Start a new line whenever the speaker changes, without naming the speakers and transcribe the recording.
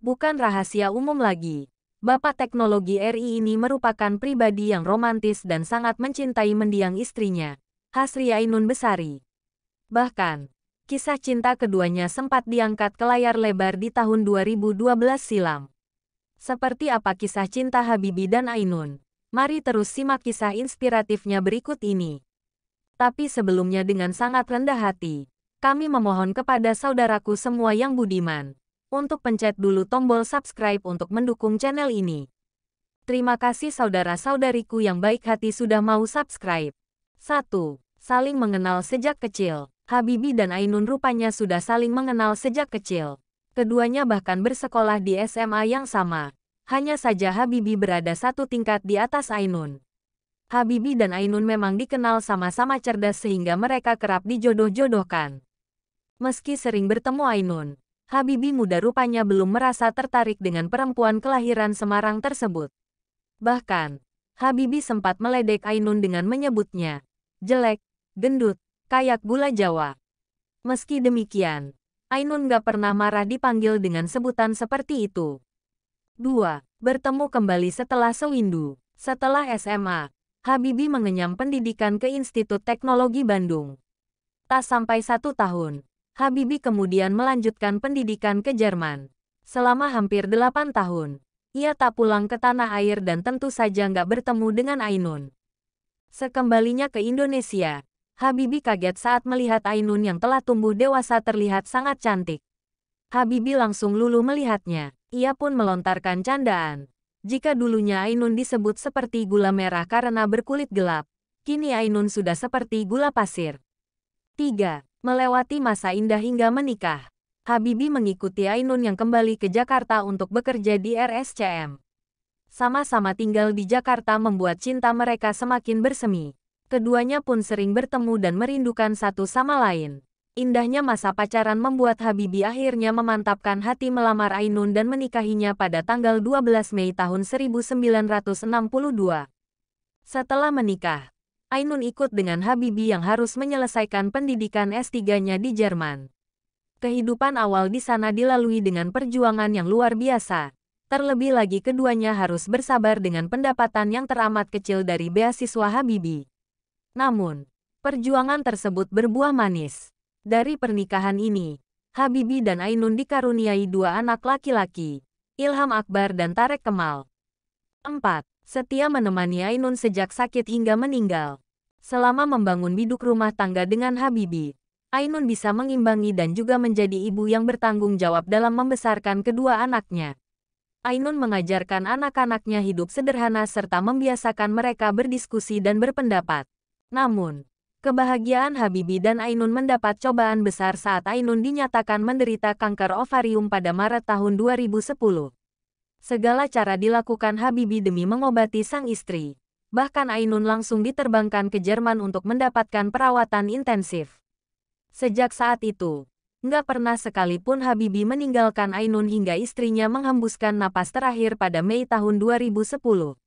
bukan rahasia umum lagi. Bapak teknologi RI ini merupakan pribadi yang romantis dan sangat mencintai mendiang istrinya, Hasri Ainun Besari. Bahkan, kisah cinta keduanya sempat diangkat ke layar lebar di tahun 2012 silam. Seperti apa kisah cinta Habibi dan Ainun? Mari terus simak kisah inspiratifnya berikut ini. Tapi sebelumnya dengan sangat rendah hati, kami memohon kepada saudaraku semua yang budiman, untuk pencet dulu tombol subscribe untuk mendukung channel ini. Terima kasih saudara-saudariku yang baik hati sudah mau subscribe. 1. Saling mengenal sejak kecil. Habibi dan Ainun rupanya sudah saling mengenal sejak kecil. Keduanya bahkan bersekolah di SMA yang sama. Hanya saja Habibi berada satu tingkat di atas Ainun. Habibi dan Ainun memang dikenal sama-sama cerdas sehingga mereka kerap dijodoh-jodohkan. Meski sering bertemu Ainun, Habibi muda rupanya belum merasa tertarik dengan perempuan kelahiran Semarang tersebut. Bahkan, Habibi sempat meledek Ainun dengan menyebutnya jelek, gendut, kayak gula Jawa. Meski demikian, Ainun gak pernah marah dipanggil dengan sebutan seperti itu. 2. Bertemu kembali setelah sewindu. Setelah SMA, Habibi mengenyam pendidikan ke Institut Teknologi Bandung. Tak sampai satu tahun, Habibi kemudian melanjutkan pendidikan ke Jerman. Selama hampir delapan tahun, ia tak pulang ke tanah air dan tentu saja nggak bertemu dengan Ainun. Sekembalinya ke Indonesia, Habibi kaget saat melihat Ainun yang telah tumbuh dewasa terlihat sangat cantik. Habibi langsung lulu melihatnya. Ia pun melontarkan candaan. Jika dulunya Ainun disebut seperti gula merah karena berkulit gelap, kini Ainun sudah seperti gula pasir. 3 melewati masa indah hingga menikah. Habibi mengikuti Ainun yang kembali ke Jakarta untuk bekerja di RSCM. Sama-sama tinggal di Jakarta membuat cinta mereka semakin bersemi. Keduanya pun sering bertemu dan merindukan satu sama lain. Indahnya masa pacaran membuat Habibi akhirnya memantapkan hati melamar Ainun dan menikahinya pada tanggal 12 Mei tahun 1962. Setelah menikah, Ainun ikut dengan Habibi yang harus menyelesaikan pendidikan S3-nya di Jerman. Kehidupan awal di sana dilalui dengan perjuangan yang luar biasa. Terlebih lagi keduanya harus bersabar dengan pendapatan yang teramat kecil dari beasiswa Habibi. Namun, perjuangan tersebut berbuah manis. Dari pernikahan ini, Habibi dan Ainun dikaruniai dua anak laki-laki, Ilham Akbar dan Tarek Kemal. 4. Setia menemani Ainun sejak sakit hingga meninggal. Selama membangun biduk rumah tangga dengan Habibi, Ainun bisa mengimbangi dan juga menjadi ibu yang bertanggung jawab dalam membesarkan kedua anaknya. Ainun mengajarkan anak-anaknya hidup sederhana serta membiasakan mereka berdiskusi dan berpendapat. Namun, kebahagiaan Habibi dan Ainun mendapat cobaan besar saat Ainun dinyatakan menderita kanker ovarium pada Maret tahun 2010. Segala cara dilakukan Habibi demi mengobati sang istri. Bahkan Ainun langsung diterbangkan ke Jerman untuk mendapatkan perawatan intensif. Sejak saat itu, nggak pernah sekalipun Habibi meninggalkan Ainun hingga istrinya menghembuskan napas terakhir pada Mei tahun 2010.